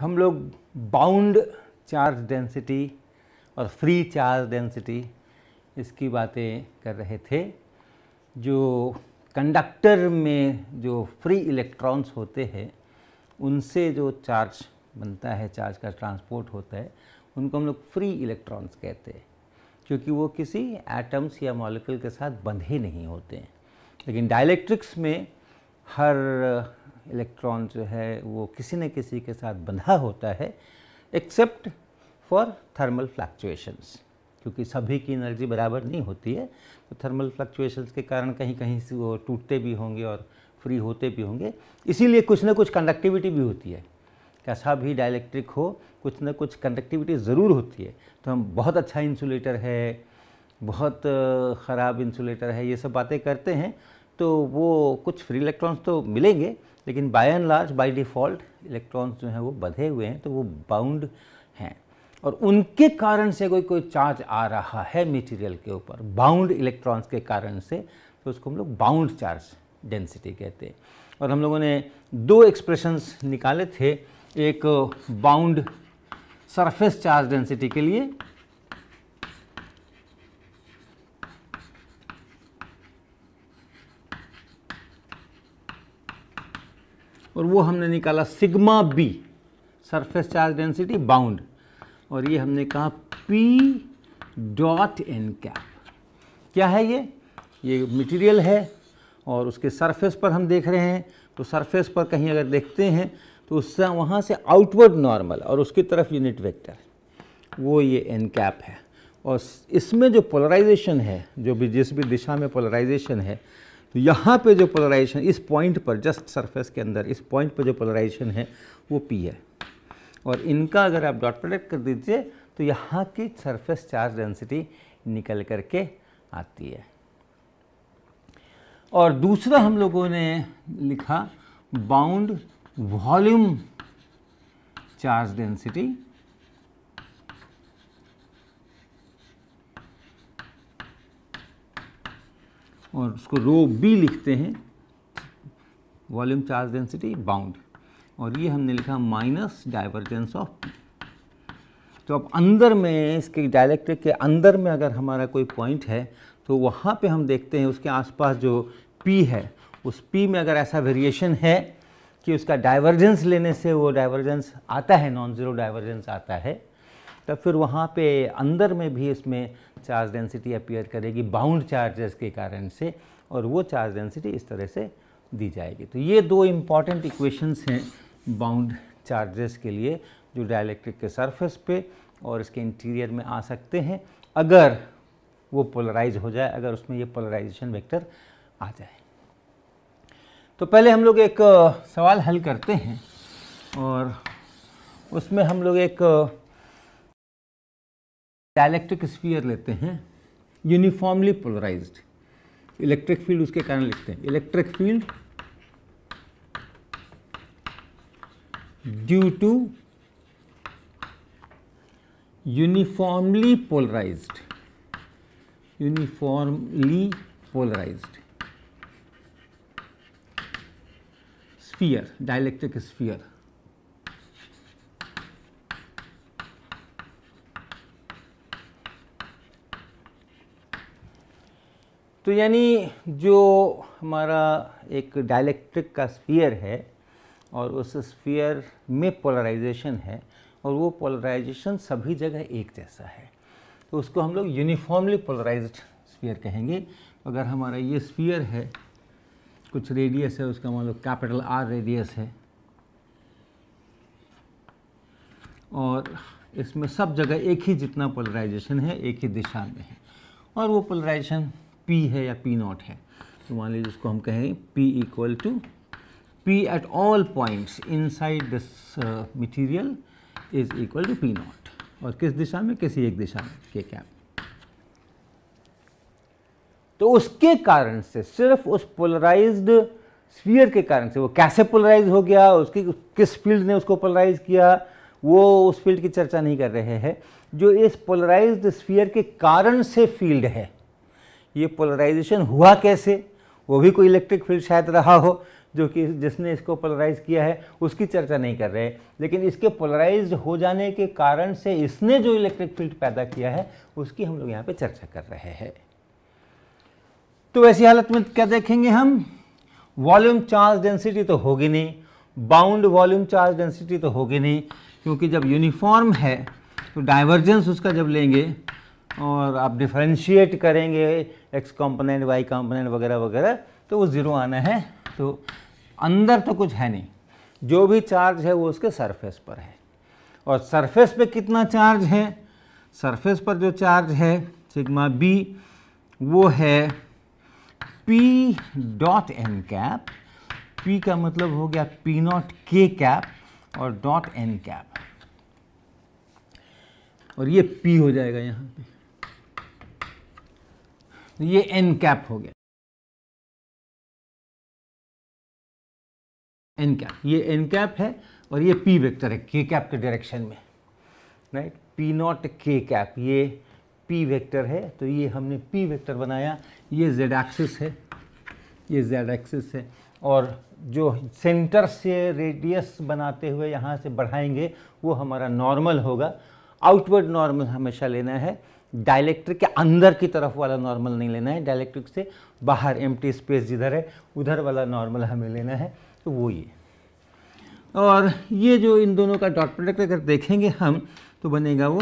हम लोग bound charge density और फ्री चार्ज डेंसिटी इसकी बातें कर रहे थे जो कंडक्टर में जो फ्री इलेक्ट्रॉन्स होते हैं उनसे जो चार्ज बनता है चार्ज का ट्रांसपोर्ट होता है उनको हम लोग फ्री इलेक्ट्रॉन्स कहते हैं क्योंकि वो किसी एटम्स या मॉलिक्यूल के साथ बंधे नहीं होते हैं लेकिन डायलेक्ट्रिक्स में हर इलेक्ट्रॉन जो है वो किसी न किसी के साथ बंधा होता है एक्सेप्ट फॉर थर्मल फ्लक्चुएशंस क्योंकि सभी की एनर्जी बराबर नहीं होती है तो थर्मल फ्लक्चुएशंस के कारण कहीं कहीं से वो टूटते भी होंगे और फ्री होते भी होंगे इसीलिए कुछ ना कुछ कंडक्टिविटी भी होती है कैसा भी डायलैक्ट्रिक हो कुछ ना कुछ कंडक्टिविटी ज़रूर होती है तो हम बहुत अच्छा इंसुलेटर है बहुत ख़राब इंसुलेटर है ये सब बातें करते हैं तो वो कुछ फ्री इलेक्ट्रॉन्स तो मिलेंगे लेकिन by and large by default electrons जो हैं वो बधे हुए हैं तो वो बाउंड हैं और उनके कारण से कोई कोई चार्ज आ रहा है मटेरियल के ऊपर बाउंड इलेक्ट्रॉन्स के कारण से तो उसको हम लोग बाउंड चार्ज डेंसिटी कहते हैं और हम लोगों ने दो एक्सप्रेशंस निकाले थे एक बाउंड सरफेस चार्ज डेंसिटी के लिए और वो हमने निकाला sigma B surface charge density bound और ये हमने कहा पी डॉट एन कैप क्या है ये ये मटेरियल है और उसके सरफेस पर हम देख रहे हैं तो सरफेस पर कहीं अगर देखते हैं तो उससे वहाँ से आउटवर्ड नॉर्मल और उसकी तरफ यूनिट वेक्टर वो ये एन कैप है और इसमें जो पोलराइजेशन है जो भी जिस भी दिशा में पोलराइजेशन है तो यहाँ पे जो पोलराइजेशन इस पॉइंट पर जस्ट सरफेस के अंदर इस पॉइंट पर जो पोलराइजेशन है वो पी है और इनका अगर आप डॉट प्रोडक्ट कर दीजिए तो यहाँ की सरफेस चार्ज डेंसिटी निकल कर के आती है और दूसरा हम लोगों ने लिखा बाउंड वॉल्यूम चार्ज डेंसिटी और उसको रो बी लिखते हैं वॉल्यूम चार्ज डेंसिटी बाउंड और ये हमने लिखा माइनस डाइवर्जेंस ऑफ पी तो अब अंदर में इसके डायलैक्ट्रिक के अंदर में अगर हमारा कोई पॉइंट है तो वहाँ पे हम देखते हैं उसके आसपास जो पी है उस पी में अगर ऐसा वेरिएशन है कि उसका डाइवर्जेंस लेने से वो डाइवर्जेंस आता है नॉन ज़ीरो डाइवर्जेंस आता है तब तो फिर वहाँ पे अंदर में भी इसमें चार्ज डेंसिटी अपीयर करेगी बाउंड चार्जेस के कारण से और वो चार्ज डेंसिटी इस तरह से दी जाएगी तो ये दो इम्पॉर्टेंट इक्वेशंस हैं बाउंड चार्जेस के लिए जो डायलैक्ट्रिक के सरफेस पे और इसके इंटीरियर में आ सकते हैं अगर वो पोलराइज हो जाए अगर उसमें ये पोलराइजेशन वेक्टर आ जाए तो पहले हम लोग एक सवाल हल करते हैं और उसमें हम लोग एक डायलैक्ट्रिक स्फीयर लेते हैं यूनिफॉर्मली पोलराइज्ड इलेक्ट्रिक फील्ड उसके कारण लिखते हैं electric field due to uniformly polarized uniformly polarize sphere dielectric sphere तो यानी जो हमारा एक डायलैक्ट्रिक का स्फीयर है और उस स्फीयर में पोलराइजेशन है और वो पोलराइजेशन सभी जगह एक जैसा है तो उसको हम लोग यूनिफॉर्मली पोलराइज्ड स्फीयर कहेंगे अगर हमारा ये स्फीयर है कुछ रेडियस है उसका मान लो कैपिटल आर रेडियस है और इसमें सब जगह एक ही जितना पोलराइजेशन है एक ही दिशा में है और वो पोलराइजेशन पी है या पी नॉट है तो मान लीजिए उसको हम कहेंगे P equal to P at all points inside this material is equal to P naught और किस दिशा में किसी एक दिशा में के क्या तो उसके कारण से सिर्फ उस पोलराइज्ड स्फीयर के कारण से वो कैसे पोलराइज हो गया उसकी किस फील्ड ने उसको पोलराइज किया वो उस फील्ड की चर्चा नहीं कर रहे हैं जो इस पोलराइज्ड स्फीयर के कारण से फील्ड है ये पोलराइजेशन हुआ कैसे वो भी कोई इलेक्ट्रिक फील्ड शायद रहा हो जो कि जिसने इसको पोलराइज किया है उसकी चर्चा नहीं कर रहे लेकिन इसके पोलराइज हो जाने के कारण से इसने जो इलेक्ट्रिक फील्ड पैदा किया है उसकी हम लोग यहाँ पे चर्चा कर रहे हैं तो ऐसी हालत में क्या देखेंगे हम वॉल्यूम चार्ज डेंसिटी तो होगी नहीं बाउंड वॉल्यूम चार्ज डेंसिटी तो होगी नहीं क्योंकि जब यूनिफॉर्म है तो डाइवर्जेंस उसका जब लेंगे और आप डिफ्रेंशिएट करेंगे एक्स कॉम्पोनेंट वाई कॉम्पोनेंट वगैरह वगैरह तो वो ज़ीरो आना है तो अंदर तो कुछ है नहीं जो भी चार्ज है वो उसके सरफेस पर है और सरफेस पे कितना चार्ज है सरफेस पर जो चार्ज है सिग्मा बी वो है P dot N cap P का मतलब हो गया पी नॉट के कैप और डॉट एन कैप और ये पी हो जाएगा यहाँ पे तो ये एन कैप हो गया एन कैप ये एन कैप है और ये पी वेक्टर है के कैप के डायरेक्शन में right P naught K cap ये पी वेक्टर है तो ये हमने पी वेक्टर बनाया ये जेड एक्सिस है ये जेड एक्सिस है और जो सेंटर से रेडियस बनाते हुए यहाँ से बढ़ाएंगे वो हमारा नॉर्मल होगा आउटवर्ड नॉर्मल हमेशा लेना है डायलेक्ट्रिक के अंदर की तरफ वाला नॉर्मल नहीं लेना है डायलेक्ट्रिक से बाहर एम स्पेस जिधर है उधर वाला नॉर्मल हमें लेना है तो वो ये और ये जो इन दोनों का डॉट प्रोडक्ट अगर देखेंगे हम तो बनेगा वो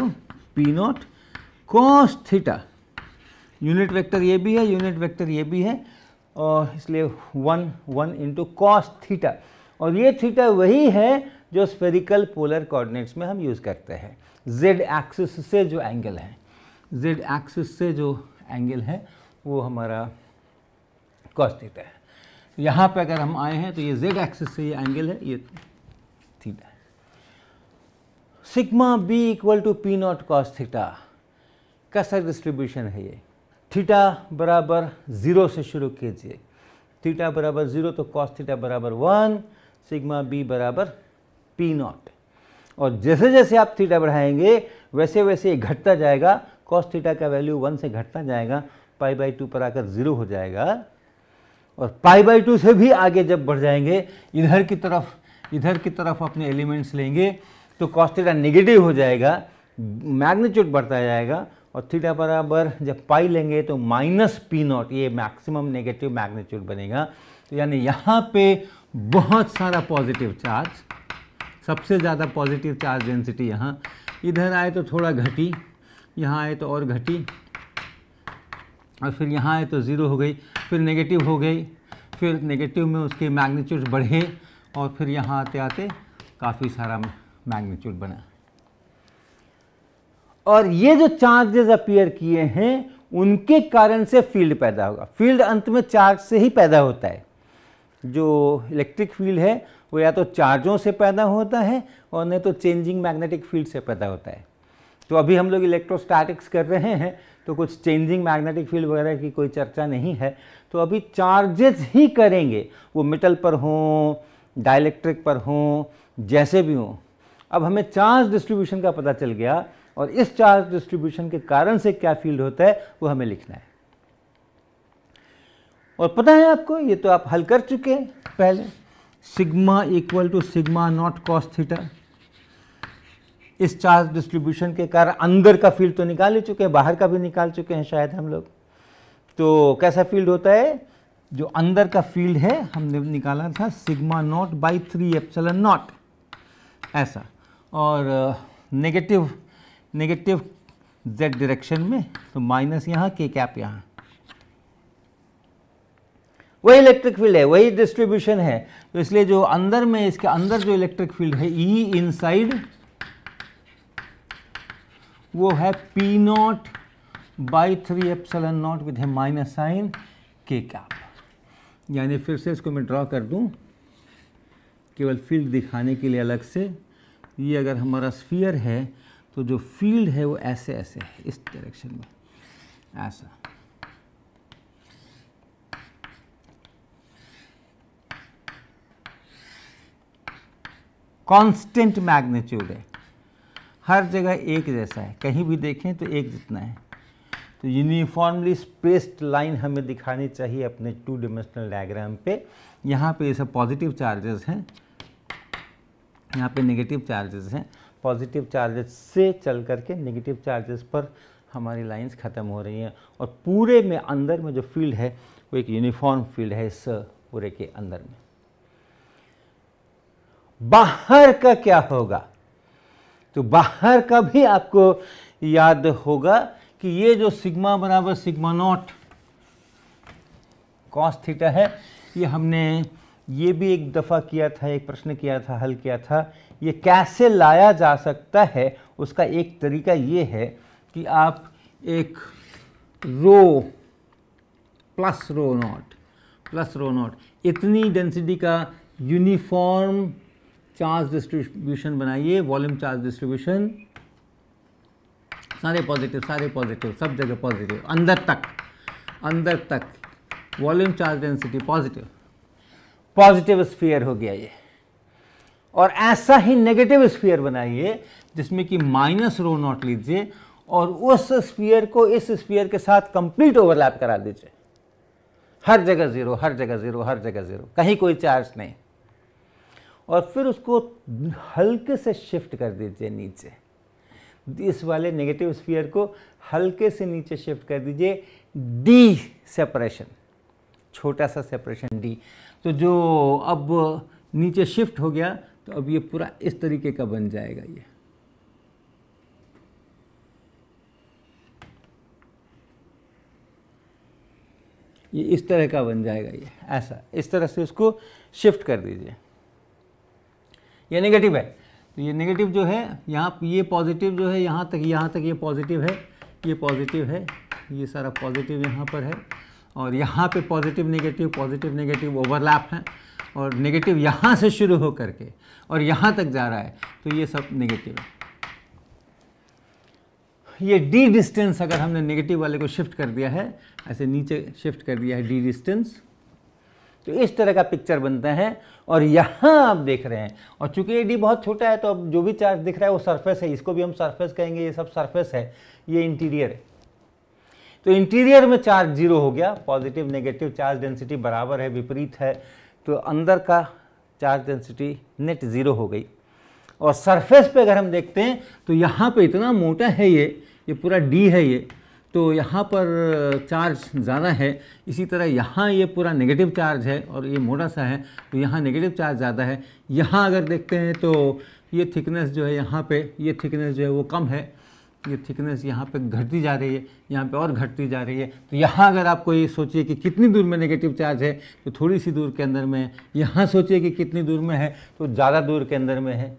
P naught cos theta unit vector ये भी है यूनिट वेक्टर ये भी है और इसलिए one one into cos theta और ये थीटा वही है जो स्फेरिकल पोलर कोऑर्डिनेट्स में हम यूज़ करते हैं जेड एक्सिस से जो एंगल है z एक्सिस से जो एंगल है वो हमारा कॉस थीटा है यहाँ पे अगर हम आए हैं तो ये z एक्सिस से ये एंगल है ये थीटा है sigma B equal to P naught cos theta कैसा डिस्ट्रीब्यूशन है ये थीटा बराबर ज़ीरो से शुरू कीजिए थीटा बराबर ज़ीरो तो कॉस थीटा बराबर वन सिग्मा बी बराबर पी नॉट और जैसे जैसे आप थीटा बढ़ाएंगे वैसे वैसे ये घटता जाएगा कॉस थीटा का वैल्यू वन से घटता जाएगा पाई बाई टू पर आकर ज़ीरो हो जाएगा और पाई बाई टू से भी आगे जब बढ़ जाएंगे इधर की तरफ इधर की तरफ अपने एलिमेंट्स लेंगे तो कॉस थीटा निगेटिव हो जाएगा मैग्नीट्यूड बढ़ता जाएगा और थीटा बराबर जब पाई लेंगे तो माइनस पी नॉट ये मैक्सिमम नेगेटिव मैग्नीट्यूड बनेगा तो यानी यहाँ पे बहुत सारा पॉजिटिव चार्ज सबसे ज़्यादा पॉजिटिव चार्ज डेंसिटी यहाँ इधर आए तो थोड़ा घटी यहाँ आए तो और घटी और फिर यहाँ आए तो ज़ीरो हो गई फिर नेगेटिव हो गई फिर नेगेटिव में उसके मैग्नीट्यूड बढ़े और फिर यहाँ आते आते काफ़ी सारा मैग्नीट्यूड बना और ये जो चार्जेस अपीयर किए हैं उनके कारण से फील्ड पैदा होगा फील्ड अंत में चार्ज से ही पैदा होता है जो इलेक्ट्रिक फील्ड है वो या तो चार्जों से पैदा होता है और नहीं तो चेंजिंग मैग्नेटिक फील्ड से पैदा होता है तो अभी हम लोग इलेक्ट्रोस्टैटिक्स कर रहे हैं तो कुछ चेंजिंग मैग्नेटिक फील्ड वगैरह की कोई चर्चा नहीं है तो अभी चार्जेस ही करेंगे वो मेटल पर हों डाइलेक्ट्रिक पर हों जैसे भी हों अब हमें चार्ज डिस्ट्रीब्यूशन का पता चल गया और इस चार्ज डिस्ट्रीब्यूशन के कारण से क्या फील्ड होता है वो हमें लिखना है और पता है आपको ये तो आप हल कर चुके हैं पहले sigma equal to sigma naught cos theta इस चार्ज डिस्ट्रीब्यूशन के कारण अंदर का फील्ड तो निकाल ही चुके हैं बाहर का भी निकाल चुके हैं शायद हम लोग तो कैसा फील्ड होता है जो अंदर का फील्ड है हमने निकाला था sigma naught by three epsilon naught ऐसा और नेगेटिव नेगेटिव जेड डायरेक्शन में तो माइनस यहाँ के कैप यहाँ वही इलेक्ट्रिक फील्ड है वही डिस्ट्रीब्यूशन है तो इसलिए जो अंदर में इसके अंदर जो इलेक्ट्रिक फील्ड है ई इनसाइड वो है P naught by three N naught with है माइनस साइन के कैप यानी फिर से इसको मैं ड्रॉ कर दूं केवल फील्ड दिखाने के लिए अलग से ये अगर हमारा स्फीयर है तो जो फील्ड है वो ऐसे ऐसे है इस डायरेक्शन में ऐसा कांस्टेंट मैग्नीट्यूड है हर जगह एक जैसा है कहीं भी देखें तो एक जितना है तो यूनिफॉर्मली स्पेस्ड लाइन हमें दिखानी चाहिए अपने टू डिमेंशनल डायग्राम पे यहाँ पे ये सब पॉजिटिव चार्जेस हैं यहाँ पे नेगेटिव चार्जेस हैं पॉजिटिव चार्जेस से चल करके नेगेटिव चार्जेस पर हमारी लाइंस ख़त्म हो रही हैं और पूरे में अंदर में जो फील्ड है वो एक यूनिफॉर्म फील्ड है इस पूरे के अंदर में बाहर का क्या होगा तो बाहर का भी आपको याद होगा कि ये जो सिग्मा बराबर सिग्मा नॉट कॉस थीटा है ये हमने ये भी एक दफ़ा किया था एक प्रश्न किया था हल किया था ये कैसे लाया जा सकता है उसका एक तरीका ये है कि आप एक rho plus rho naught plus rho naught इतनी डेंसिटी का यूनिफॉर्म चार्ज डिस्ट्रीब्यूशन बनाइए वॉल्यूम चार्ज डिस्ट्रीब्यूशन सारे पॉजिटिव सारे पॉजिटिव सब जगह पॉजिटिव अंदर तक अंदर तक volume charge density positive positive sphere हो गया ये और ऐसा ही नेगेटिव स्फीयर बनाइए जिसमें कि माइनस रो नॉट लीजिए और उस स्फीयर को इस स्फीयर के साथ कंप्लीट ओवरलैप करा दीजिए हर जगह ज़ीरो हर जगह ज़ीरो हर जगह ज़ीरो कहीं कोई चार्ज नहीं और फिर उसको हल्के से शिफ्ट कर दीजिए नीचे इस वाले नेगेटिव स्फीयर को हल्के से नीचे शिफ्ट कर दीजिए डी सेपरेशन छोटा सा सेपरेशन डी तो जो अब नीचे शिफ्ट हो गया तो अब ये पूरा इस तरीके का बन जाएगा ये ये इस तरह का बन जाएगा ये ऐसा इस तरह से उसको शिफ्ट कर दीजिए ये नेगेटिव है तो ये नेगेटिव जो है यहाँ ये पॉजिटिव जो है यहाँ तक यहाँ तक ये पॉजिटिव है ये पॉजिटिव है ये सारा पॉजिटिव यहाँ पर है और यहाँ पे positive negative positive negative overlap हैं और नेगेटिव यहाँ से शुरू हो करके और यहाँ तक जा रहा है तो ये सब नेगेटिव है ये डी डिस्टेंस अगर हमने नेगेटिव वाले को शिफ्ट कर दिया है ऐसे नीचे शिफ्ट कर दिया है डी डिस्टेंस तो इस तरह का पिक्चर बनता है और यहाँ आप देख रहे हैं और चूंकि ए डी बहुत छोटा है तो अब जो भी चार्ज दिख रहा है वो सरफेस है इसको भी हम सरफेस कहेंगे ये सब सरफेस है ये इंटीरियर है तो इंटीरियर में चार्ज जीरो हो गया पॉजिटिव नेगेटिव चार्ज डेंसिटी बराबर है विपरीत है तो अंदर का चार्ज डेंसिटी नेट ज़ीरो हो गई और सरफेस पे अगर हम देखते हैं तो यहाँ पे इतना मोटा है ये ये पूरा डी है ये तो यहाँ पर चार्ज ज़्यादा है इसी तरह यहाँ ये पूरा नेगेटिव चार्ज है और ये मोटा सा है तो यहाँ नेगेटिव चार्ज ज़्यादा है यहाँ अगर देखते हैं तो ये थिकनेस जो है यहाँ पे ये थिकनेस जो है वो कम है ये थिकनेस यहाँ पे घटती जा रही है यहाँ पे और घटती जा रही है तो यहाँ अगर आपको ये सोचिए कि कितनी दूर में नेगेटिव चार्ज है तो थोड़ी सी दूर के अंदर में है यहाँ सोचिए कि कितनी दूर में है तो ज़्यादा दूर के अंदर में है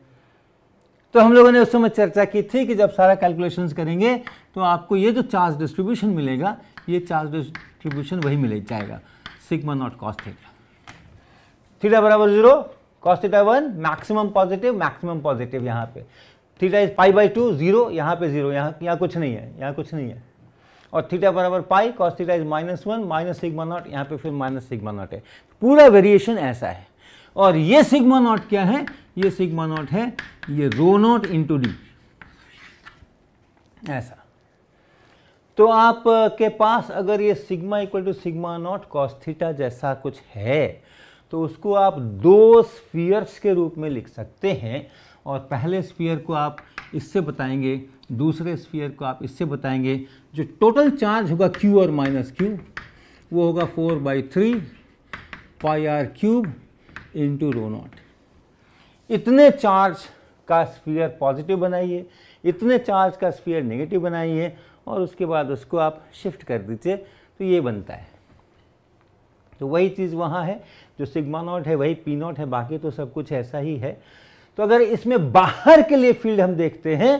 तो हम लोगों ने उस समय चर्चा की थी कि जब सारा कैलकुलेशंस करेंगे तो आपको ये जो चार्ज डिस्ट्रीब्यूशन मिलेगा ये चार्ज डिस्ट्रीब्यूशन वही मिले जाएगा sigma naught cos theta theta बराबर zero cos theta one maximum positive maximum positive यहाँ पे theta is pi by two zero यहाँ पे जीरो यहाँ यहाँ कुछ नहीं है यहाँ कुछ नहीं है और थीटा बराबर pi cos theta is minus one minus sigma naught यहाँ पे फिर माइनस सिग्मा नॉट है पूरा वेरिएशन ऐसा है और ये सिग्मा नॉट क्या है ये सिग्मा नॉट है ये रो नॉट टू डी ऐसा तो आप के पास अगर ये sigma equal to sigma naught theta जैसा कुछ है तो उसको आप दो स्फीयर्स के रूप में लिख सकते हैं और पहले स्फीयर को आप इससे बताएंगे दूसरे स्फीयर को आप इससे बताएंगे जो टोटल चार्ज होगा क्यू और माइनस क्यू वो होगा four by three pi R cube into rho naught इतने चार्ज का स्फीयर पॉजिटिव बनाइए इतने चार्ज का स्फीयर नेगेटिव बनाइए और उसके बाद उसको आप शिफ्ट कर दीजिए तो ये बनता है तो वही चीज़ वहाँ है जो सिग्मा नॉट है वही पी नॉट है बाकी तो सब कुछ ऐसा ही है तो अगर इसमें बाहर के लिए फील्ड हम देखते हैं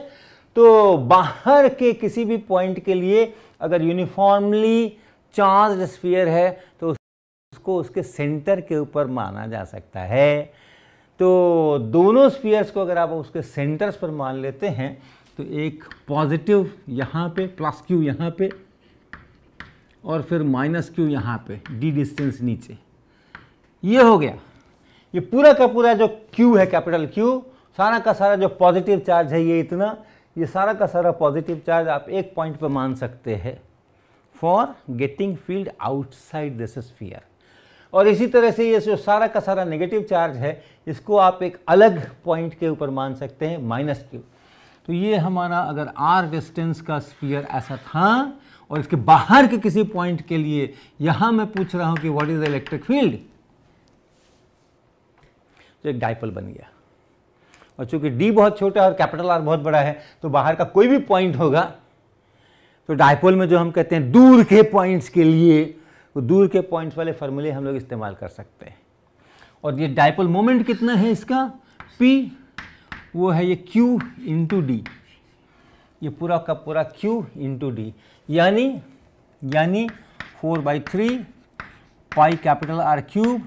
तो बाहर के किसी भी पॉइंट के लिए अगर यूनिफॉर्मली चार्ज स्फीयर है तो उसको उसके सेंटर के ऊपर माना जा सकता है तो दोनों स्पीयर्स को अगर आप उसके सेंटर्स पर मान लेते हैं तो एक पॉजिटिव यहाँ पे प्लस क्यू यहाँ पे और फिर माइनस क्यू यहाँ पे डी डिस्टेंस नीचे ये हो गया ये पूरा का पूरा जो क्यू है कैपिटल क्यू सारा का सारा जो पॉजिटिव चार्ज है ये इतना ये सारा का सारा पॉजिटिव चार्ज आप एक पॉइंट पर मान सकते हैं for getting field outside this sphere और इसी तरह से ये जो सारा का सारा नेगेटिव चार्ज है इसको आप एक अलग पॉइंट के ऊपर मान सकते हैं माइनस क्यू तो ये हमारा अगर आर डिस्टेंस का स्पीयर ऐसा था और इसके बाहर के किसी पॉइंट के लिए यहां मैं पूछ रहा हूं कि what is the electric field तो एक डायपोल बन गया और चूंकि डी बहुत छोटा है और कैपिटल आर बहुत बड़ा है तो बाहर का कोई भी पॉइंट होगा तो डायपोल में जो हम कहते हैं दूर के पॉइंट्स के लिए वो दूर के पॉइंट्स वाले फार्मूले हम लोग इस्तेमाल कर सकते हैं और ये डायपल मोमेंट कितना है इसका P वो है ये Q इंटू डी ये पूरा का पूरा Q इंटू डी यानी यानी four by three pi capital R cube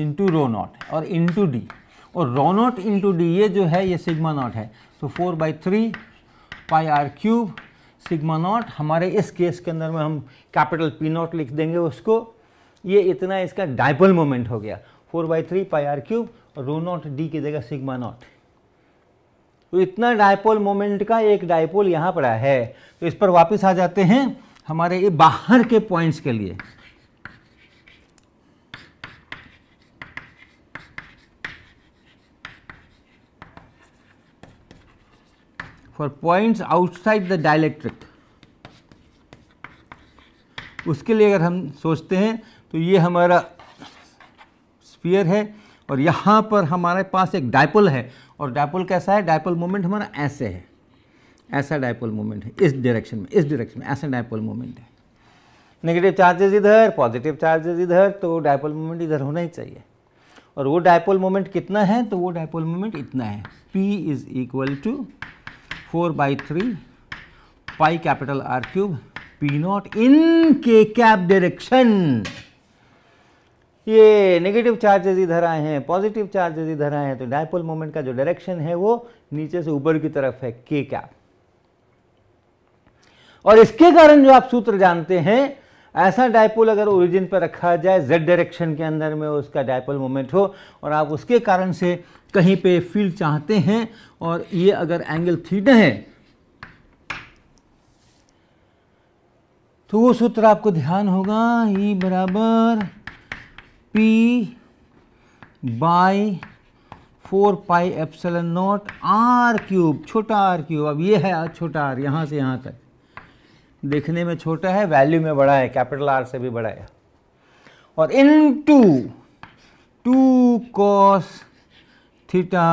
into rho naught और इंटू डी और रो नॉट इंटू डी ये जो है ये सिग्मा नॉट है तो four by three pi R cube sigma naught हमारे इस केस के अंदर में हम कैपिटल पी नॉट लिख देंगे उसको ये इतना इसका डायपल मोमेंट हो गया four by three pi R cube rho naught D की जगह सिग्मा नॉट तो इतना डायपोल मोमेंट का एक डायपोल यहाँ पर है तो इस पर वापस आ जाते हैं हमारे ये बाहर के पॉइंट्स के लिए for points outside the dielectric उसके लिए अगर हम सोचते हैं तो ये हमारा स्पीयर है और यहाँ पर हमारे पास एक डायपोल है और डायपोल कैसा है डायपोल मोमेंट हमारा ऐसे है ऐसा डायपोल मोमेंट है इस डायरेक्शन में इस डायरेक्शन में ऐसा डायपोल मोमेंट है नेगेटिव चार्जेस इधर पॉजिटिव चार्जेस इधर तो डायपोल मोमेंट इधर होना ही चाहिए और वो डायपोल मोमेंट कितना है तो वो डायपोल मोमेंट इतना है P is equal to four by three pi capital R cube P naught in K cap direction ये नेगेटिव चार्जेस इधर आए हैं पॉजिटिव चार्जेस इधर आए हैं तो डायपोल मोमेंट का जो डायरेक्शन है वो नीचे से ऊपर की तरफ है के कैप और इसके कारण जो आप सूत्र जानते हैं ऐसा डायपोल अगर ओरिजिन पर रखा जाए जेड डायरेक्शन के अंदर में उसका डायपोल मोमेंट हो और आप उसके कारण से कहीं पे फील्ड चाहते हैं और ये अगर एंगल थीटा है तो वो सूत्र आपको ध्यान होगा ई e बराबर P by four pi epsilon naught R cube छोटा आर क्यूब अब ये है छोटा आर यहाँ से यहाँ तक देखने में छोटा है वैल्यू में बड़ा है कैपिटल आर से भी बड़ा है और into two cos theta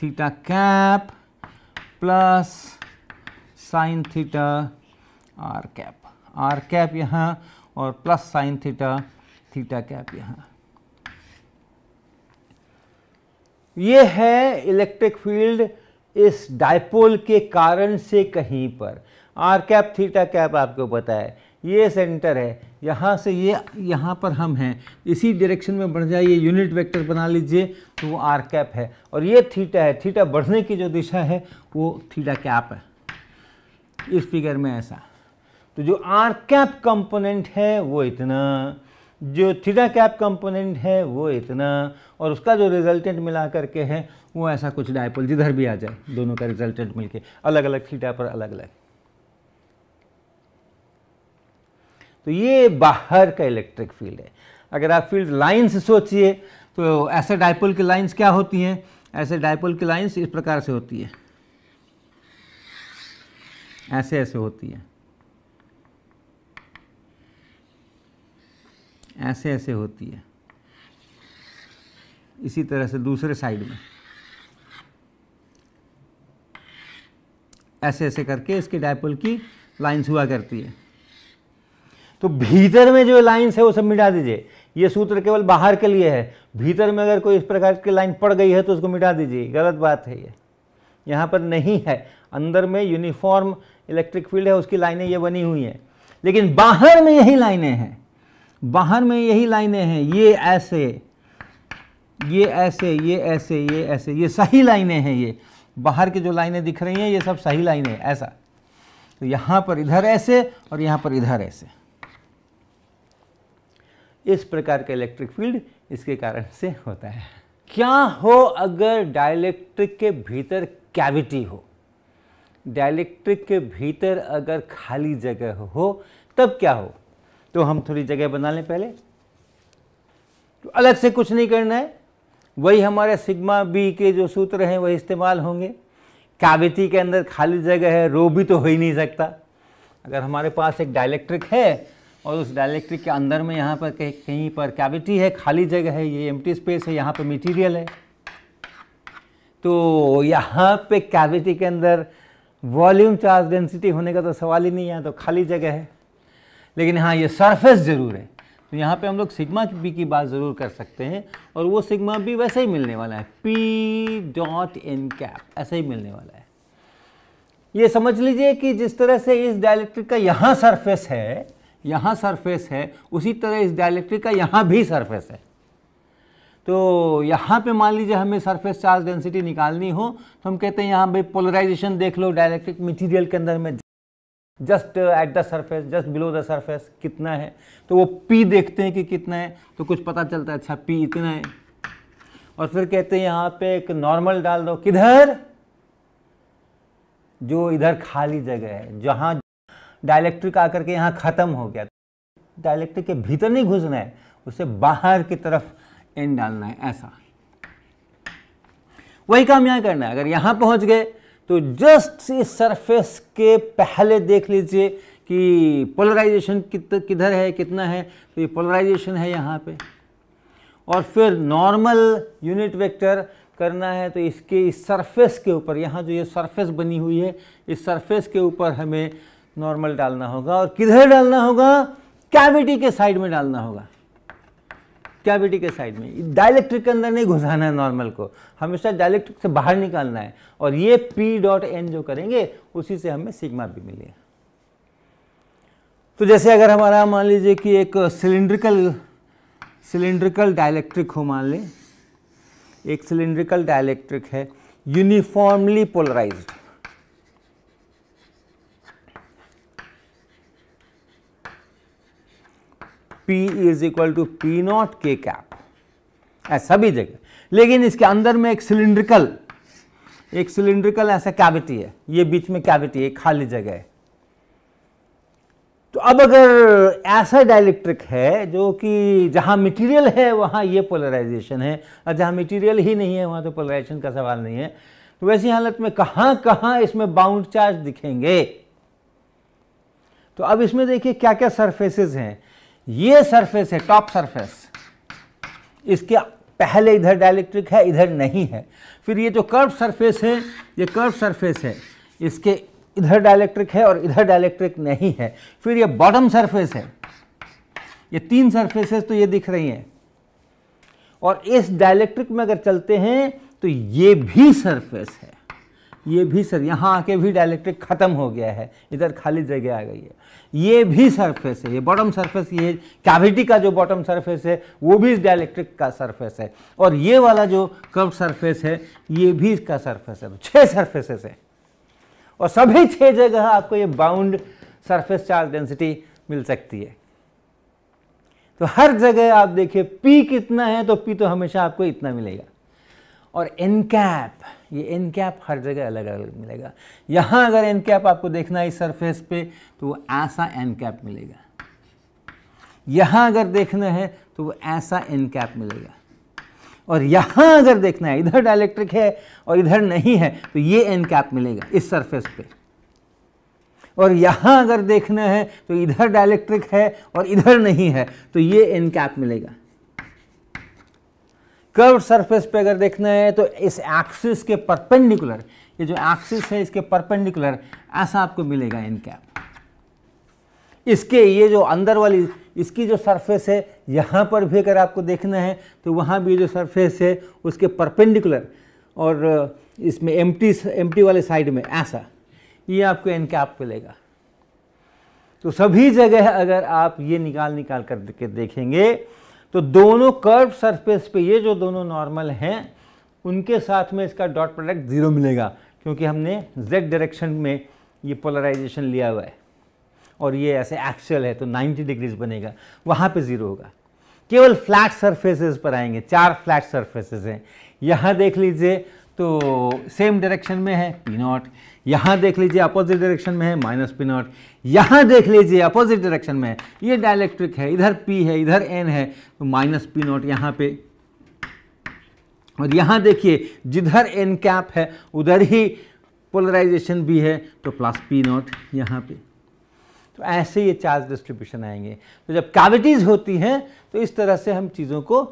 theta cap plus sine theta R cap R cap यहाँ और plus sine theta theta cap यहाँ ये है इलेक्ट्रिक फील्ड इस डाइपोल के कारण से कहीं पर आर कैप थीटा कैप आपको पता है ये सेंटर है यहाँ से ये यहाँ पर हम हैं इसी डायरेक्शन में बढ़ जाइए यूनिट वेक्टर बना लीजिए तो वो आर कैप है और ये थीटा है थीटा बढ़ने की जो दिशा है वो थीटा कैप है इस फिगर में ऐसा तो जो आर कैप कंपोनेंट है वो इतना जो थीटा कैप कंपोनेंट है वो इतना और उसका जो रिजल्टेंट मिला करके है वो ऐसा कुछ डायपोल जिधर भी आ जाए दोनों का रिजल्टेंट मिलके अलग अलग थीटा पर अलग अलग तो ये बाहर का इलेक्ट्रिक फील्ड है अगर आप फील्ड लाइन्स सोचिए तो ऐसे डायपोल की लाइन्स क्या होती हैं ऐसे डायपोल की लाइन्स इस प्रकार से होती है ऐसे ऐसे होती है ऐसे ऐसे होती है इसी तरह से दूसरे साइड में ऐसे ऐसे करके इसके डायपोल की लाइंस हुआ करती है तो भीतर में जो लाइन्स है वो सब मिटा दीजिए ये सूत्र केवल बाहर के लिए है भीतर में अगर कोई इस प्रकार की लाइन पड़ गई है तो उसको मिटा दीजिए गलत बात है ये यहाँ पर नहीं है अंदर में यूनिफॉर्म इलेक्ट्रिक फील्ड है उसकी लाइनें ये बनी हुई हैं लेकिन बाहर में यही लाइनें हैं बाहर में यही लाइनें हैं ये ऐसे ये ऐसे ये ऐसे ये ऐसे ये सही लाइनें हैं ये बाहर की जो लाइनें दिख रही हैं ये सब सही लाइनें ऐसा तो यहाँ पर इधर ऐसे और यहाँ पर इधर ऐसे इस प्रकार का इलेक्ट्रिक फील्ड इसके कारण से होता है क्या हो अगर डायलैक्ट्रिक के भीतर कैविटी हो डाइलेक्ट्रिक के भीतर अगर खाली जगह हो तब क्या हो तो हम थोड़ी जगह बना लें पहले तो अलग से कुछ नहीं करना है वही हमारे सिग्मा बी के जो सूत्र हैं वही इस्तेमाल होंगे कैविटी के अंदर खाली जगह है रो भी तो हो ही नहीं सकता अगर हमारे पास एक डायलैक्ट्रिक है और उस डायलैक्ट्रिक के अंदर में यहाँ पर कहीं कहीं पर कैविटी है खाली जगह है ये एम स्पेस है यहाँ पर मटीरियल है तो यहाँ पे कैविटी के अंदर वॉल्यूम चार्ज डेंसिटी होने का तो सवाल ही नहीं है तो खाली जगह है लेकिन हाँ ये सरफेस ज़रूर है तो यहाँ पे हम लोग सिग्मा बी की बात ज़रूर कर सकते हैं और वो सिग्मा बी वैसे ही मिलने वाला है पी डॉट एन कैप ऐसे ही मिलने वाला है ये समझ लीजिए कि जिस तरह से इस डायलैक्ट्रिक का यहाँ सरफेस है यहाँ सरफेस है उसी तरह इस डायलैक्ट्रिक का यहाँ भी सरफेस है तो यहाँ पे मान लीजिए हमें सरफेस चार्ज डेंसिटी निकालनी हो तो हम कहते हैं यहाँ भाई पोलराइजेशन देख लो डायलैक्ट्रिक मटीरियल के अंदर में just at the surface just below the surface कितना है तो वो पी देखते हैं कि कितना है तो कुछ पता चलता है अच्छा पी इतना है और फिर कहते हैं यहाँ पे एक नॉर्मल डाल दो किधर जो इधर खाली जगह है जहाँ डायलैक्ट्रिक आकर के यहाँ ख़त्म हो गया डायलैक्ट्रिक के भीतर नहीं घुसना है उसे बाहर की तरफ एन डालना है ऐसा वही काम यहाँ करना है अगर यहाँ पहुँच गए तो जस्ट इस सरफेस के पहले देख लीजिए कि पोलराइजेशन कित किधर है कितना है तो ये पोलराइजेशन है यहाँ पे और फिर नॉर्मल यूनिट वेक्टर करना है तो इसके इस सरफेस के ऊपर यहाँ जो ये सरफेस बनी हुई है इस सरफेस के ऊपर हमें नॉर्मल डालना होगा और किधर डालना होगा कैविटी के साइड में डालना होगा कैविटी के साइड में डायलैक्ट्रिक के अंदर नहीं घुसाना है नॉर्मल को हमेशा डायलैक्ट्रिक से बाहर निकालना है और ये पी डॉट एन जो करेंगे उसी से हमें सिग्मा भी मिलेगा तो जैसे अगर हमारा मान लीजिए कि एक सिलिंड्रिकल सिलिंड्रिकल डायलैक्ट्रिक हो मान लें एक सिलिंड्रिकल डायलैक्ट्रिक है uniformly polarized P is equal to P naught K cap ऐसा भी जगह लेकिन इसके अंदर में एक सिलिंड्रिकल एक सिलिंड्रिकल ऐसा कैविटी है ये बीच में कैविटी है खाली जगह है तो अब अगर ऐसा डायलैक्ट्रिक है जो कि जहां मटेरियल है वहां ये पोलराइजेशन है और जहां मटेरियल ही नहीं है वहां तो पोलराइजेशन का सवाल नहीं है तो वैसी हालत में कहा कहाँ इसमें बाउंड चार्ज दिखेंगे तो अब इसमें देखिए क्या क्या सरफेसेस हैं ये सरफेस है टॉप सरफेस इसके पहले इधर डायलेक्ट्रिक है इधर नहीं है फिर ये जो कर्व सरफेस है ये कर्व सरफेस है इसके इधर डायलेक्ट्रिक है और इधर डायलेक्ट्रिक नहीं है फिर ये बॉटम सरफेस है ये तीन सरफेसेस तो ये दिख रही हैं और इस डायलेक्ट्रिक में अगर चलते हैं तो ये भी सरफेस है ये भी सर यहाँ आके भी डायलेक्ट्रिक ख़त्म हो गया है इधर खाली जगह आ गई है ये भी सरफेस है ये बॉटम सरफेस ये कैविटी का जो बॉटम सरफेस है वो भी इस डायलेक्ट्रिक का सरफेस है और ये वाला जो कर्व सरफेस है ये भी इसका सरफेस है छह सरफेसेस हैं और सभी छः जगह आपको ये बाउंड सरफेस चार्ज डेंसिटी मिल सकती है तो हर जगह आप देखिए पी कितना है तो पी तो हमेशा आपको इतना मिलेगा और एन कैप ये एन कैप हर जगह अलग अलग मिलेगा यहाँ अगर एन कैप आपको देखना है इस सरफेस पे तो वो ऐसा एन कैप मिलेगा यहाँ अगर देखना है तो वो ऐसा एन कैप मिलेगा और यहाँ अगर देखना है इधर डायलेक्ट्रिक है और इधर नहीं है तो ये एन कैप मिलेगा इस सरफेस पे और यहाँ अगर देखना है तो इधर डायलेक्ट्रिक है और इधर नहीं है तो ये एन कैप मिलेगा कर्व सरफेस पे अगर देखना है तो इस एक्सिस के परपेंडिकुलर ये जो एक्सिस है इसके परपेंडिकुलर ऐसा आपको मिलेगा एन कैप इसके ये जो अंदर वाली इसकी जो सरफेस है यहाँ पर भी अगर आपको देखना है तो वहाँ भी जो सरफेस है उसके परपेंडिकुलर और इसमें एम्प्टी एम्प्टी वाले साइड में ऐसा ये आपको एन कैप मिलेगा तो सभी जगह अगर आप ये निकाल निकाल कर देखेंगे तो दोनों कर्व सरफेस पे ये जो दोनों नॉर्मल हैं उनके साथ में इसका डॉट प्रोडक्ट ज़ीरो मिलेगा क्योंकि हमने जेड डायरेक्शन में ये पोलराइजेशन लिया हुआ है और ये ऐसे एक्चुअल है तो 90 डिग्रीज बनेगा वहाँ पे ज़ीरो होगा केवल फ्लैट सरफेसेस पर आएंगे चार फ्लैट सरफेसेस हैं यहाँ देख लीजिए तो सेम डायरेक्शन में है पी नॉट यहाँ देख लीजिए अपोजिट डायरेक्शन में है माइनस पी नॉट यहाँ देख लीजिए अपोजिट डायरेक्शन में है ये डायलैक्ट्रिक है इधर पी है इधर एन है तो माइनस पी नॉट यहाँ पे और यहाँ देखिए जिधर एन कैप है उधर ही पोलराइजेशन भी है तो प्लस पी नॉट यहाँ पे तो ऐसे ये चार्ज डिस्ट्रीब्यूशन आएंगे तो जब कैविटीज़ होती हैं तो इस तरह से हम चीज़ों को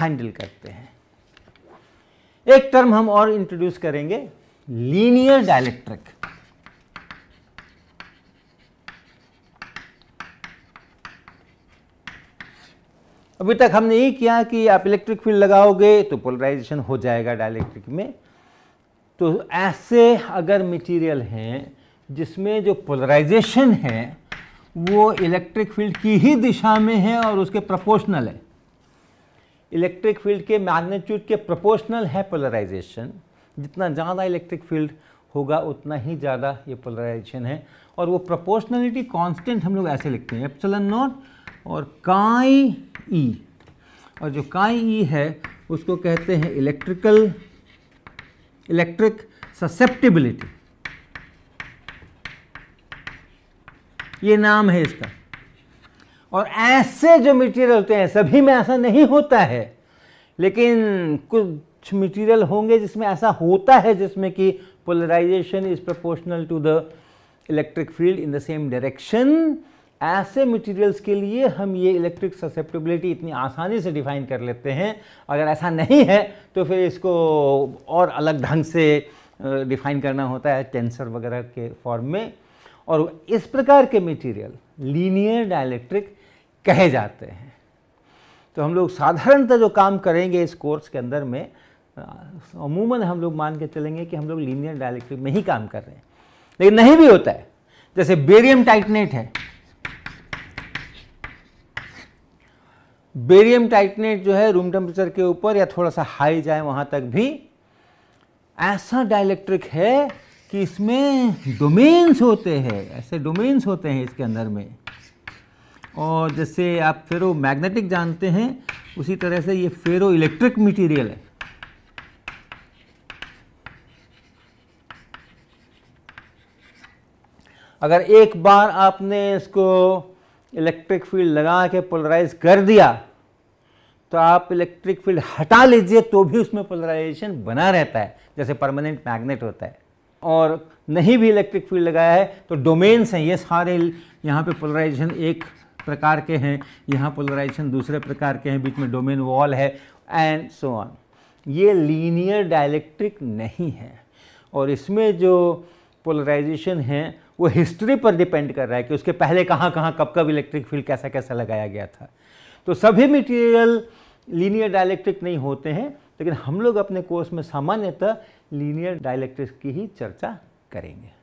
हैंडल करते हैं एक टर्म हम और इंट्रोड्यूस करेंगे लीनियर डायलेक्ट्रिक अभी तक हमने ये किया कि आप इलेक्ट्रिक फील्ड लगाओगे तो पोलराइजेशन हो जाएगा डायलेक्ट्रिक में तो ऐसे अगर मटेरियल हैं जिसमें जो पोलराइजेशन है वो इलेक्ट्रिक फील्ड की ही दिशा में है और उसके प्रोपोर्शनल है इलेक्ट्रिक फील्ड के मैग्नीट्यूड के प्रोपोर्शनल है पोलराइजेशन जितना ज़्यादा इलेक्ट्रिक फील्ड होगा उतना ही ज़्यादा ये पोलराइजेशन है और वो प्रोपोर्शनलिटी कांस्टेंट हम लोग ऐसे लिखते हैं एप्सलन नॉट और काई ई e. और जो काई ई e है उसको कहते हैं इलेक्ट्रिकल इलेक्ट्रिक ससेप्टिबिलिटी ये नाम है इसका और ऐसे जो मटेरियल होते हैं सभी में ऐसा नहीं होता है लेकिन कुछ मटेरियल होंगे जिसमें ऐसा होता है जिसमें कि polarization is proportional to the electric field in the same direction ऐसे मटेरियल्स के लिए हम ये इलेक्ट्रिक ससेप्टेबिलिटी इतनी आसानी से डिफाइन कर लेते हैं अगर ऐसा नहीं है तो फिर इसको और अलग ढंग से डिफाइन करना होता है टेंसर वगैरह के फॉर्म में और इस प्रकार के मटेरियल लीनियर डायलैक्ट्रिक कहे जाते हैं तो हम लोग साधारणतः जो काम करेंगे इस कोर्स के अंदर में अमूमन हम लोग मान के चलेंगे कि हम लोग लीनियर डायलेक्ट्रिक में ही काम कर रहे हैं लेकिन नहीं भी होता है जैसे बेरियम टाइटनेट है बेरियम टाइटनेट जो है रूम टेम्परेचर के ऊपर या थोड़ा सा हाई जाए वहां तक भी ऐसा डायलैक्ट्रिक है कि इसमें डोमेन्स होते हैं ऐसे डोमेन्स होते हैं इसके अंदर में और जैसे आप फेरो मैग्नेटिक जानते हैं उसी तरह से ये फेरो इलेक्ट्रिक मटीरियल है अगर एक बार आपने इसको इलेक्ट्रिक फील्ड लगा के पोलराइज कर दिया तो आप इलेक्ट्रिक फील्ड हटा लीजिए तो भी उसमें पोलराइजेशन बना रहता है जैसे परमानेंट मैग्नेट होता है और नहीं भी इलेक्ट्रिक फील्ड लगाया है तो डोमेन्स हैं ये सारे यहाँ पे पोलराइजेशन एक प्रकार के हैं यहाँ पोलराइजेशन दूसरे प्रकार के हैं बीच में डोमेन वॉल है एंड सो ऑन ये लीनियर डायलेक्ट्रिक नहीं है और इसमें जो पोलराइजेशन है वो हिस्ट्री पर डिपेंड कर रहा है कि उसके पहले कहाँ कहाँ कब कब इलेक्ट्रिक फील्ड कैसा कैसा लगाया गया था तो सभी मटेरियल लीनियर डायलेक्ट्रिक नहीं होते हैं लेकिन हम लोग अपने कोर्स में सामान्यतः लीनियर डायलैक्ट्रिक की ही चर्चा करेंगे